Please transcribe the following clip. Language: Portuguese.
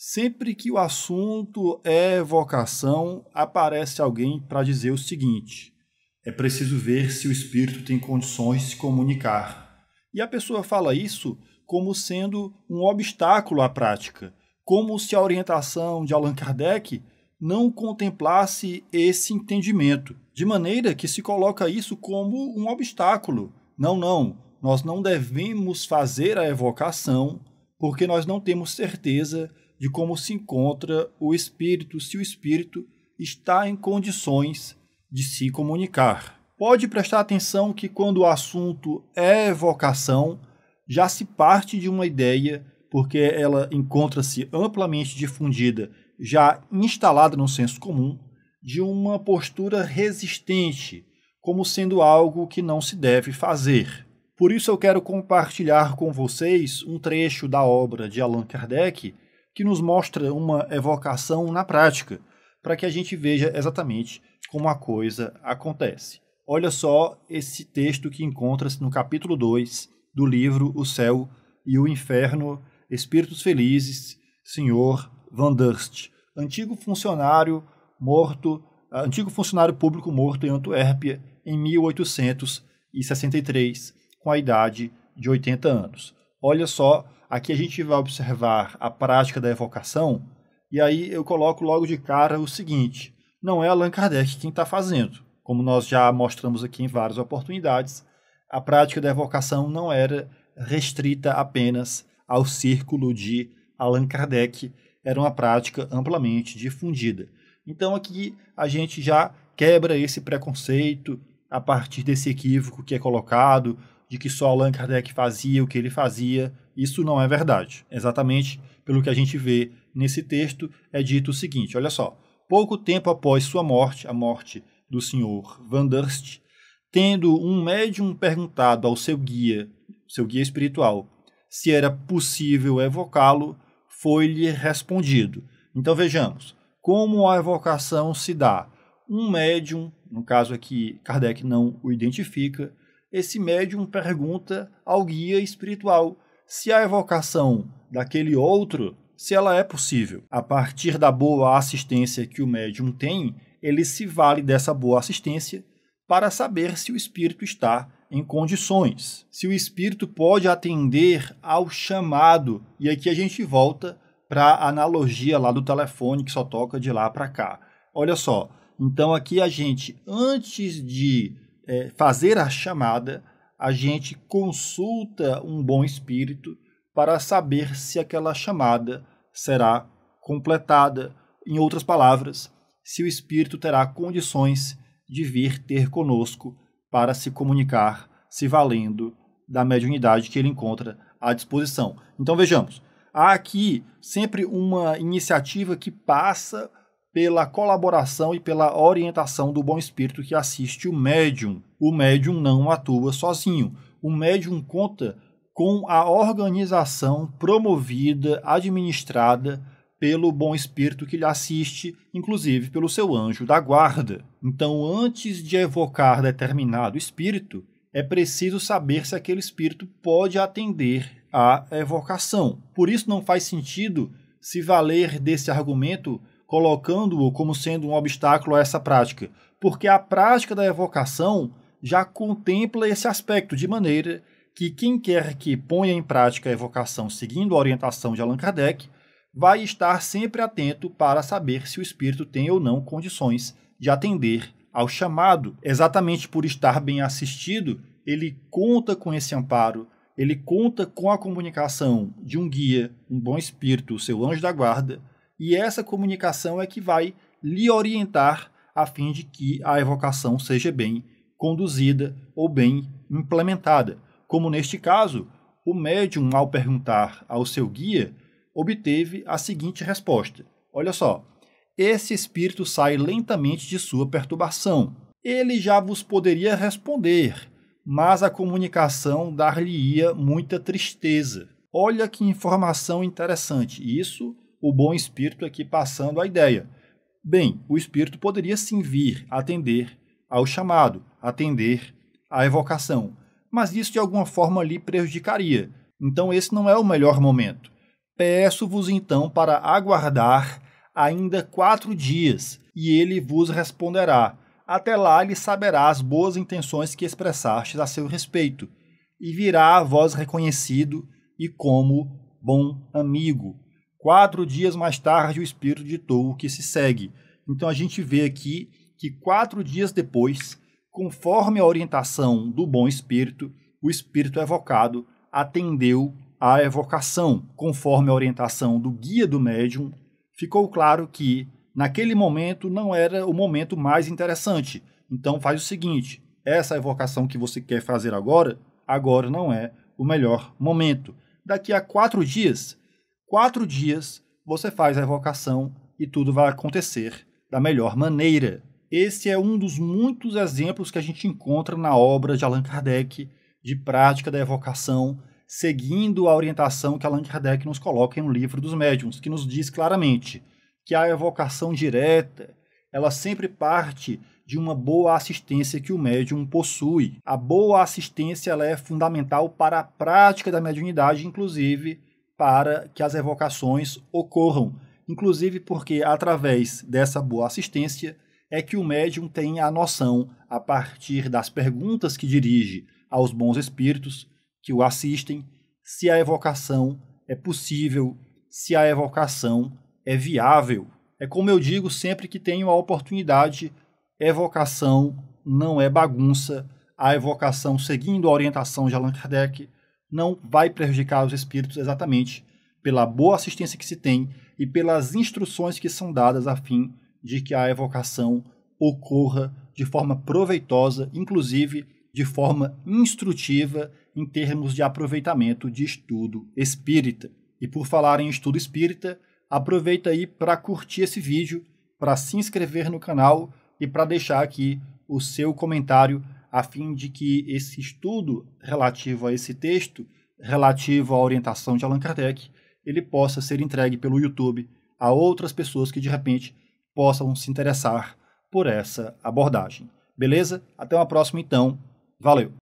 Sempre que o assunto é vocação, aparece alguém para dizer o seguinte: é preciso ver se o espírito tem condições de se comunicar. E a pessoa fala isso como sendo um obstáculo à prática, como se a orientação de Allan Kardec não contemplasse esse entendimento, de maneira que se coloca isso como um obstáculo. Não, não, nós não devemos fazer a evocação porque nós não temos certeza de como se encontra o espírito, se o espírito está em condições de se comunicar. Pode prestar atenção que quando o assunto é vocação, já se parte de uma ideia, porque ela encontra-se amplamente difundida, já instalada no senso comum, de uma postura resistente, como sendo algo que não se deve fazer. Por isso eu quero compartilhar com vocês um trecho da obra de Allan Kardec que nos mostra uma evocação na prática, para que a gente veja exatamente como a coisa acontece. Olha só esse texto que encontra-se no capítulo 2 do livro O Céu e o Inferno, Espíritos Felizes, Senhor Van Durst, antigo funcionário morto, antigo funcionário público morto em Antuérpia em 1863 com a idade de 80 anos. Olha só, aqui a gente vai observar a prática da evocação, e aí eu coloco logo de cara o seguinte: não é Allan Kardec quem está fazendo. Como nós já mostramos aqui em várias oportunidades, a prática da evocação não era restrita apenas ao círculo de Allan Kardec, era uma prática amplamente difundida. Então aqui a gente já quebra esse preconceito a partir desse equívoco que é colocado de que só Allan Kardec fazia o que ele fazia, isso não é verdade. Exatamente pelo que a gente vê nesse texto, é dito o seguinte: olha só. Pouco tempo após sua morte, a morte do senhor Van Durst, tendo um médium perguntado ao seu guia, seu guia espiritual, se era possível evocá-lo, foi-lhe respondido. Então vejamos como a evocação se dá. Um médium, no caso aqui Kardec não o identifica, esse médium pergunta ao guia espiritual se a evocação daquele outro, se ela é possível. A partir da boa assistência que o médium tem, ele se vale dessa boa assistência para saber se o espírito está em condições, se o espírito pode atender ao chamado. E aqui a gente volta para a analogia lá do telefone que só toca de lá para cá. Olha só, então aqui a gente, antes de é, fazer a chamada, a gente consulta um bom espírito para saber se aquela chamada será completada. Em outras palavras, se o espírito terá condições de vir ter conosco para se comunicar, se valendo da mediunidade que ele encontra à disposição. Então vejamos, há aqui sempre uma iniciativa que passa pela colaboração e pela orientação do bom espírito que assiste o médium. O médium não atua sozinho. O médium conta com a organização promovida, administrada pelo bom espírito que lhe assiste, inclusive pelo seu anjo da guarda. Então, antes de evocar determinado espírito, é preciso saber se aquele espírito pode atender à evocação. Por isso, não faz sentido se valer desse argumento colocando-o como sendo um obstáculo a essa prática, porque a prática da evocação já contempla esse aspecto, de maneira que quem quer que ponha em prática a evocação seguindo a orientação de Allan Kardec vai estar sempre atento para saber se o espírito tem ou não condições de atender ao chamado. Exatamente por estar bem assistido, ele conta com esse amparo, ele conta com a comunicação de um guia, um bom espírito, o seu anjo da guarda, e essa comunicação é que vai lhe orientar a fim de que a evocação seja bem conduzida ou bem implementada. Como neste caso, o médium, ao perguntar ao seu guia, obteve a seguinte resposta: Olha só, esse espírito sai lentamente de sua perturbação. Ele já vos poderia responder, mas a comunicação dar-lhe-ia muita tristeza. Olha que informação interessante. Isso o bom espírito aqui passando a ideia. Bem, o espírito poderia sim vir atender ao chamado, atender à evocação, mas isso de alguma forma lhe prejudicaria. Então esse não é o melhor momento. Peço-vos então para aguardar ainda quatro dias, e ele vos responderá. Até lá ele saberá as boas intenções que expressastes a seu respeito, e virá a vós reconhecido e como bom amigo, Quatro dias mais tarde, o espírito ditou o que se segue. Então a gente vê aqui que quatro dias depois, conforme a orientação do bom espírito, o espírito evocado atendeu à evocação. Conforme a orientação do guia do médium, ficou claro que naquele momento não era o momento mais interessante. Então faz o seguinte: essa evocação que você quer fazer agora, agora não é o melhor momento. Daqui a quatro dias quatro dias você faz a evocação e tudo vai acontecer da melhor maneira. Esse é um dos muitos exemplos que a gente encontra na obra de Allan Kardec de prática da evocação, seguindo a orientação que Allan Kardec nos coloca em um livro dos médiuns, que nos diz claramente que a evocação direta, ela sempre parte de uma boa assistência que o médium possui. A boa assistência é fundamental para a prática da mediunidade, inclusive para que as evocações ocorram, inclusive porque através dessa boa assistência é que o médium tem a noção, a partir das perguntas que dirige aos bons espíritos que o assistem, se a evocação é possível, se a evocação é viável. É como eu digo sempre que tenho a oportunidade, evocação não é bagunça. A evocação, seguindo a orientação de Allan Kardec, não vai prejudicar os espíritos exatamente pela boa assistência que se tem e pelas instruções que são dadas a fim de que a evocação ocorra de forma proveitosa, inclusive de forma instrutiva em termos de aproveitamento de estudo espírita. E por falar em estudo espírita, aproveita aí para curtir esse vídeo, para se inscrever no canal e para deixar aqui o seu comentário a fim de que esse estudo relativo a esse texto, relativo à orientação de Allan Kardec, ele possa ser entregue pelo YouTube a outras pessoas que de repente possam se interessar por essa abordagem. Beleza? Até uma próxima então. Valeu!